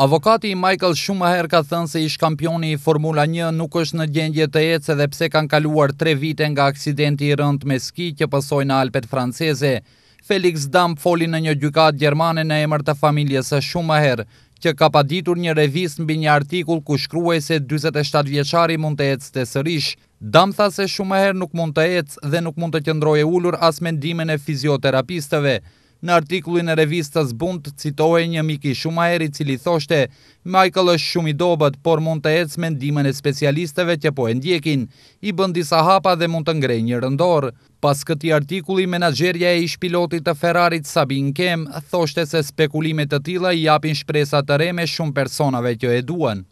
Avokati i Michael Schumacher ka thënë se ish kampioni i Formula 1 nuk është në gjendje të ecë dhe pse kanë kaluar 3 vite nga aksidenti i rënd me ski që pësoj në Alpet Franceze. Felix Damp foli në një gjykat Gjermane në emër të familjes së Schumacher, që ka paditur një revist mbi një artikull ku shkruaj se 27 vjeqari mund të ecë të sërish. Damp tha se Schumacher nuk mund të ecë dhe nuk mund të qëndroje ullur as mendimin e fizioterapistëve. Në artikullin e revistës Bund citohej një mik i Shumaheri i cili thoshte: "Michael është shumë i dobët, por mund të ecë me ndihmën e specialistëve që po e ndjekin. I bën disa hapa dhe mund të ngrejë një rëndor." Pas këtij artikulli, menaxherja e ish pilotit të Ferrarit Sabin Kem thoshte se spekulimet të tilla i japin shpresa të re me shumë personave që e duan.